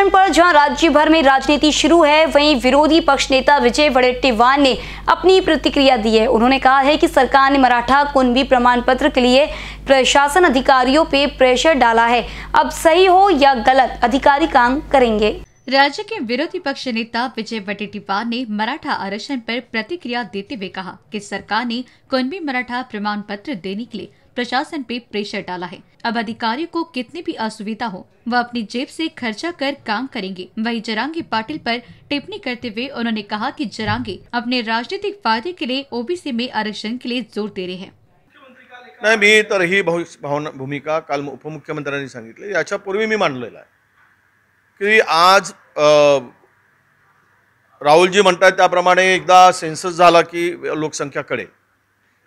प्रदर्शन पर जहां राज्य भर में राजनीति शुरू है वहीं विरोधी पक्ष नेता विजय वडेट्टीवार ने अपनी प्रतिक्रिया दी है उन्होंने कहा है कि सरकार ने मराठा कुनबी प्रमाण पत्र के लिए प्रशासन अधिकारियों पे प्रेशर डाला है अब सही हो या गलत अधिकारी काम करेंगे राज्य के विरोधी पक्ष नेता विजय वटेटीवार ने मराठा आरक्षण पर प्रतिक्रिया देते हुए कहा कि सरकार ने कुनबी मराठा प्रमाण पत्र देने के लिए प्रशासन पे प्रेशर डाला है अब अधिकारियों को कितनी भी असुविधा हो वह अपनी जेब से खर्चा कर काम करेंगे वहीं जरांगी पाटिल पर टिप्पणी करते हुए उन्होंने कहा कि जरांगी अपने राजनीतिक फायदे के लिए ओबीसी में आरक्षण के लिए जोर दे रहे हैं नाही मी तर ही भावना भूमिका काल उपमुख्यमंत्र्यांनी सांगितली याच्यापूर्वी मी मांडलेला आहे की आज राहुलजी म्हणतात त्याप्रमाणे एकदा सेन्सस झाला की लोकसंख्या कडे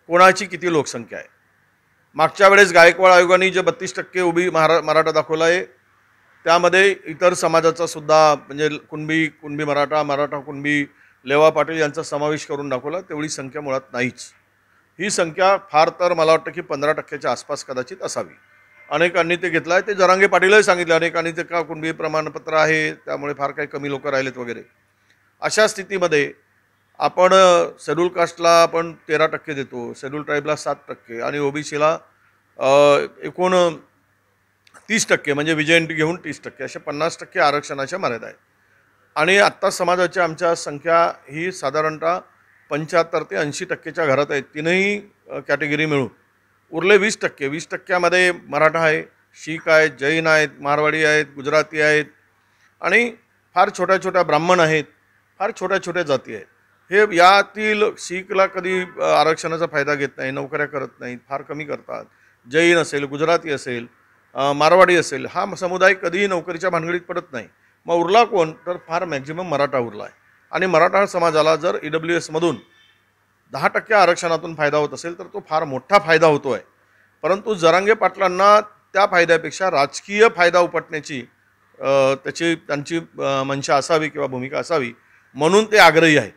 कोणाची किती लोकसंख्या आहे मागच्या वेळेस गायकवाड आयोगाने जे बत्तीस टक्के उभी महारा मराठा दाखवला आहे त्यामध्ये इतर समाजाचा सुद्धा म्हणजे कुणबी कुणबी मराठा मराठा कुणबी लेवा पाटील यांचा समावेश करून दाखवला तेवढी संख्या मुळात नाहीच ही संख्या फार तर मला वाटतं की पंधरा टक्क्याच्या आसपास कदाचित असावी अनेकांनी ते घेतलं आहे ते जरांगे पाटीलही सांगितलं अनेकांनी ते का कुणबी प्रमाणपत्र आहे त्यामुळे फार काही कमी लोकं राहिलेत वगैरे अशा स्थितीमध्ये आपण शेड्यूल कास्टला आपण तेरा टक्के देतो शेड्यूल ट्राईबला सात टक्के आणि ओबीसीला एकूण तीस टक्के म्हणजे विजयंटी घेऊन तीस टक्के असे पन्नास टक्के आरक्षणाच्या मर्यादा आहेत आणि आत्ता समाजाची आमच्या संख्या ही साधारणतः पंच्याहत्तर ते ऐंशी टक्केच्या घरात आहेत तीनही कॅटेगरी मिळून उरले वीस टक्के वीस टक्क्यामध्ये मराठा आहे शीख आहेत जैन आहेत मारवाडी आहेत गुजराती आहेत आणि फार छोट्या छोट्या ब्राह्मण आहेत फार छोट्या छोट्या जाती आहेत हे यातील शीखला कधी आरक्षणाचा फायदा घेत नाही नोकऱ्या करत नाहीत फार कमी करतात जैन असेल गुजराती असेल मारवाडी असेल हा समुदाय कधीही नोकरीच्या भानगडीत पडत नाही मग उरला कोण तर फार मॅक्झिमम मराठा उरला आहे आणि मराठा समाजाला जर ई e डब्ल्यू एसमधून दहा टक्के आरक्षणातून फायदा होत असेल तर तो फार मोठा फायदा होतो आहे परंतु जरांगे पाटलांना त्या फायद्यापेक्षा राजकीय फायदा उपटण्याची त्याची त्यांची मनशा असावी किंवा भूमिका असावी म्हणून ते आग्रही आहेत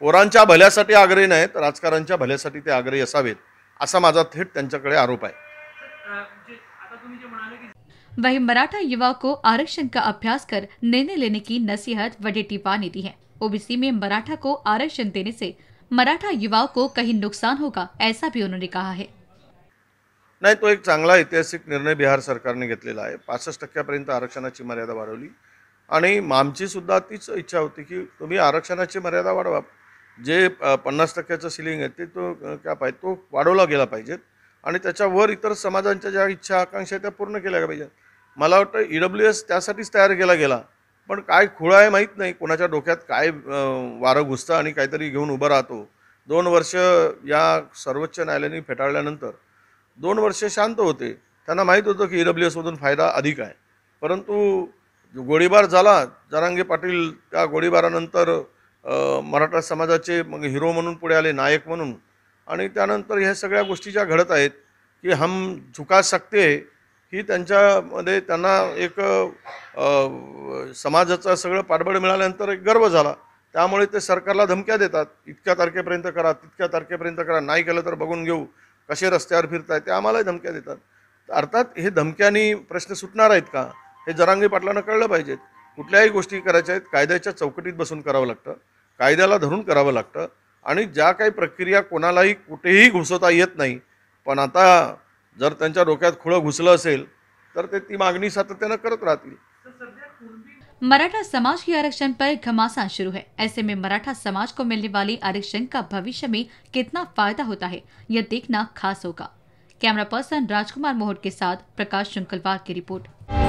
पोरांच्या भल्यासाठी आग्रही नाहीत राजकारणच्या भल्यासाठी ते आग्रही असावेत असा माझा थेट त्यांच्याकडे आरोप आहे वही मराठा युवा को आरक्षण का अभ्यास कर निर्णय लेने की नसीहत वडेटीवार ने दी है ओबीसी में मराठा को आरक्षण देने से मराठा युवाओं को कहीं नुकसान होगा ऐसा भी उन्होंने कहा है नाही तो एक चांगला ऐतिहासिक निर्णय बिहार सरकारने घेतलेला आहे पासष्ट टक्क्यापर्यंत आरक्षणाची मर्यादा वाढवली आणि मामची सुद्धा तीच इच्छा होती की तुम्ही आरक्षणाची मर्यादा वाढवा जे पन्नास टक्क्याचं सिलिंग आहे ते तो कॅप आहे तो वाढवला गेला पाहिजेत आणि त्याच्यावर इतर समाजांच्या ज्या इच्छा आकांक्षा आहेत त्या पूर्ण केल्या पाहिजेत मला वाटतं ई डब्ल्यू एस त्यासाठीच तयार केला गेला पण काय खुळा आहे माहीत नाही कोणाच्या डोक्यात काय वारं घुसतं आणि काहीतरी घेऊन उभा राहतो दोन वर्ष या सर्वोच्च न्यायालयाने फेटाळल्यानंतर दोन वर्ष शांत होते त्यांना माहीत होतं की ई e डब्ल्यू एसमधून फायदा अधिक आहे परंतु गोळीबार झाला जरांगे पाटील त्या गोळीबारानंतर मराठा समाजाचे मग हिरो म्हणून पुढे आले नायक म्हणून आणि त्यानंतर ह्या सगळ्या गोष्टी ज्या घडत आहेत की हम झुका सकते ही त्यांच्यामध्ये त्यांना एक समाजाचा सगळं पाठबळ मिळाल्यानंतर एक गर्व झाला त्यामुळे ते सरकारला धमक्या देतात इतक्या तारखेपर्यंत करा तितक्या तारखेपर्यंत करा नाही केलं तर बघून घेऊ कसे रस्त्यावर फिरताय ते आम्हालाही धमक्या देतात अर्थात हे धमक्यांनी प्रश्न सुटणार आहेत का हे जरांगी पाटलांना कळलं पाहिजेत कुठल्याही गोष्टी करायच्या आहेत कायद्याच्या चौकटीत बसून करावं लागतं कायद्याला धरून करावं लागतं आणि ज्या काही प्रक्रिया कोणालाही कुठेही घुसवता येत नाही पण आता जर त्यांच्या डोक्यात खुळं घुसलं असेल तर ते ती मागणी सातत्यानं करत राहतील मराठा समाज के आरक्षण पर घमासान शुरू है ऐसे में मराठा समाज को मिलने वाली आरक्षण का भविष्य में कितना फायदा होता है यह देखना खास होगा कैमरा पर्सन राजकुमार मोहट के साथ प्रकाश शुंकलवार की रिपोर्ट